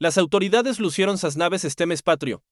Las autoridades lucieron sus naves estemes patrio,